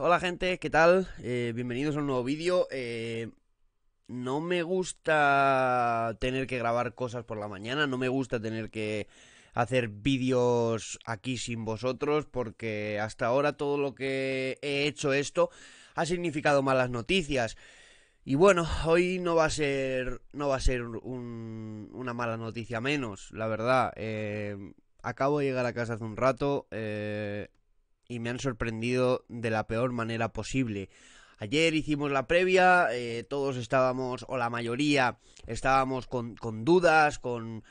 Hola gente, ¿qué tal? Eh, bienvenidos a un nuevo vídeo. Eh, no me gusta tener que grabar cosas por la mañana, no me gusta tener que hacer vídeos aquí sin vosotros porque hasta ahora todo lo que he hecho esto ha significado malas noticias. Y bueno, hoy no va a ser, no va a ser una mala noticia menos, la verdad. Eh, acabo de llegar a casa hace un rato y me han sorprendido de la peor manera posible. Ayer hicimos la previa, eh, todos estábamos, o la mayoría, estábamos con, con dudas, con,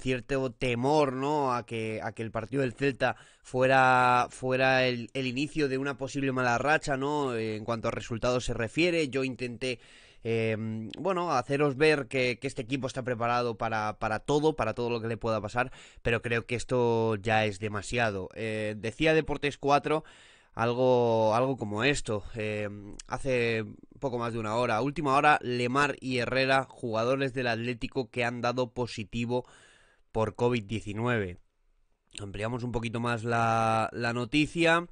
cierto temor, ¿no? A que, a que el partido del Celta fuera, fuera el, inicio de una posible mala racha, ¿no? en cuanto a resultados se refiere, yo intenté Em, bueno, haceros ver que, este equipo está preparado para, todo, para todo lo que le pueda pasar, pero creo que esto ya es demasiado. Eh, decía Deportes 4 algo, algo como esto. Em, hace poco más de una hora, última hora, Lemar y Herrera, jugadores del Atlético que han dado positivo por COVID-19. Ampliamos un poquito más la, la noticia.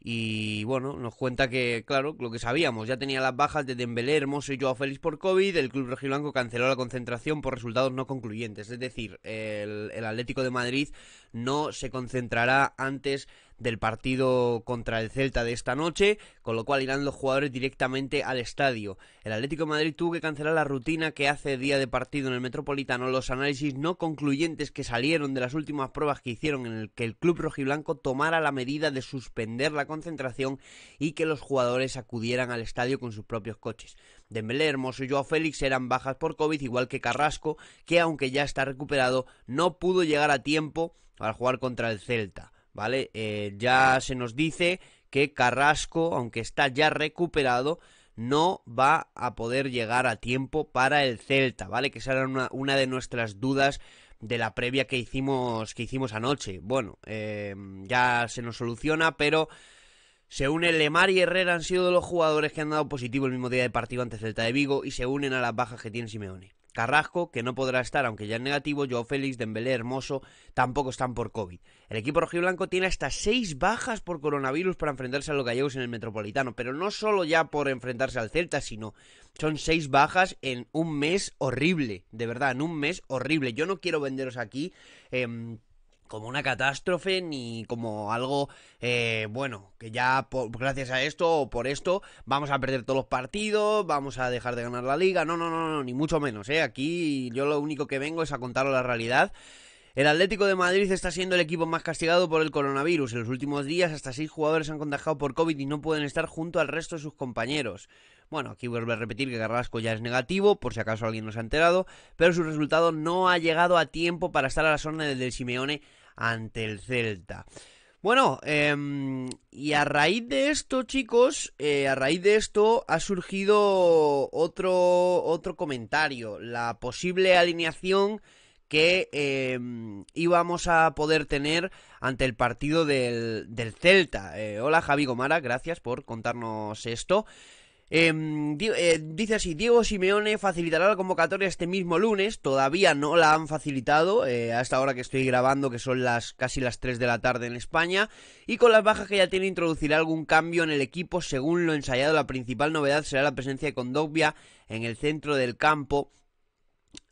Y bueno, nos cuenta que, claro, lo que sabíamos, ya tenía las bajas de Dembélé, Hermoso y Joao Félix por COVID, el club rojiblanco canceló la concentración por resultados no concluyentes, es decir, el, el Atlético de Madrid no se concentrará antes del partido contra el Celta de esta noche, con lo cual irán los jugadores directamente al estadio. El Atlético de Madrid tuvo que cancelar la rutina que hace día de partido en el Metropolitano, los análisis no concluyentes que salieron de las últimas pruebas que hicieron en el que el club rojiblanco tomara la medida de suspender la concentración y que los jugadores acudieran al estadio con sus propios coches. Dembélé, Hermoso y Joao Félix eran bajas por COVID, igual que Carrasco, que aunque ya está recuperado, no pudo llegar a tiempo para jugar contra el Celta. ¿vale? Eh, ya se nos dice que Carrasco, aunque está ya recuperado, no va a poder llegar a tiempo para el Celta, ¿vale? Que esa era una, de nuestras dudas de la previa que hicimos, que hicimos anoche. Bueno, em, ya se nos soluciona, pero se une Lemar y Herrera, han sido los jugadores que han dado positivo el mismo día de partido ante Celta de Vigo y se unen a las bajas que tiene Simeone. Carrasco, que no podrá estar, aunque ya es negativo, Joao Félix, Dembélé, Hermoso, tampoco están por COVID. El equipo rojiblanco tiene hasta seis bajas por coronavirus para enfrentarse a los gallegos en el Metropolitano, pero no solo ya por enfrentarse al Celta, sino son seis bajas en un mes horrible, de verdad, en un mes horrible. Yo no quiero venderos aquí... Em, como una catástrofe ni como algo eh, bueno que ya por, gracias a esto o por esto vamos a perder todos los partidos vamos a dejar de ganar la liga no no no no ni mucho menos eh aquí yo lo único que vengo es a contaros la realidad el Atlético de Madrid está siendo el equipo más castigado por el coronavirus. En los últimos días hasta seis jugadores han contagiado por COVID y no pueden estar junto al resto de sus compañeros. Bueno, aquí vuelvo a repetir que Carrasco ya es negativo, por si acaso alguien nos ha enterado, pero su resultado no ha llegado a tiempo para estar a las órdenes del Simeone ante el Celta. Bueno, em, y a raíz de esto, chicos, eh, a raíz de esto ha surgido otro, otro comentario, la posible alineación que eh, íbamos a poder tener ante el partido del, del Celta. Eh, hola Javi Gomara, gracias por contarnos esto. Em, eh, dice así, Diego Simeone facilitará la convocatoria este mismo lunes, todavía no la han facilitado a esta hora que estoy grabando, que son las casi las 3 de la tarde en España, y con las bajas que ya tiene introducirá algún cambio en el equipo según lo ensayado. La principal novedad será la presencia de Condogbia en el centro del campo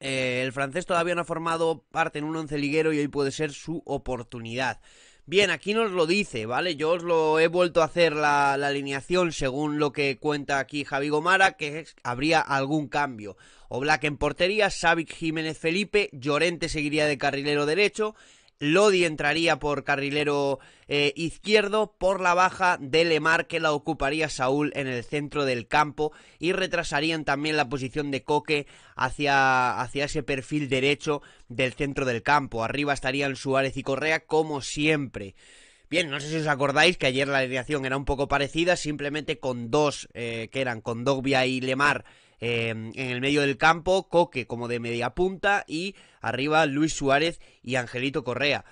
eh, el francés todavía no ha formado parte en un once liguero y hoy puede ser su oportunidad. Bien, aquí nos lo dice, ¿vale? Yo os lo he vuelto a hacer la, alineación según lo que cuenta aquí Javi Gomara, que habría algún cambio. Oblak en portería, Savic Jiménez Felipe, Llorente seguiría de carrilero derecho, Lodi entraría por carrilero eh, izquierdo por la baja de Lemar que la ocuparía Saúl en el centro del campo y retrasarían también la posición de Coque hacia, hacia ese perfil derecho del centro del campo. Arriba estarían Suárez y Correa como siempre. Bien, no sé si os acordáis que ayer la alineación era un poco parecida, simplemente con dos, eh, que eran con Dogbia y Lemar Em, en el medio del campo, Coque como de media punta y arriba Luis Suárez y Angelito Correa.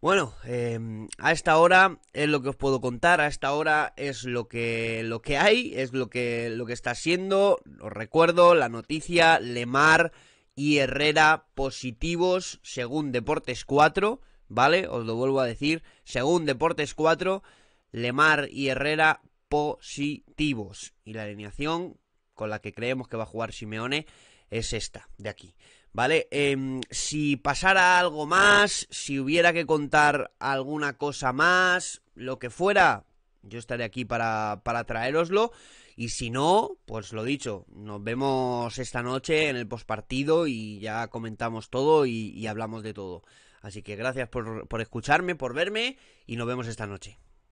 Bueno, em, a esta hora es lo que os puedo contar, a esta hora es lo que, lo que hay, es lo que, lo que está siendo. Os recuerdo la noticia, Lemar y Herrera positivos según Deportes 4, ¿vale? Os lo vuelvo a decir, según Deportes 4, Lemar y Herrera positivos. Y la alineación con la que creemos que va a jugar Simeone es esta de aquí. ¿Vale? Em, si pasara algo más, si hubiera que contar alguna cosa más, lo que fuera, yo estaré aquí para, para traéroslo. Y si no, pues lo dicho, nos vemos esta noche en el postpartido y ya comentamos todo y, y hablamos de todo. Así que gracias por, por escucharme, por verme y nos vemos esta noche.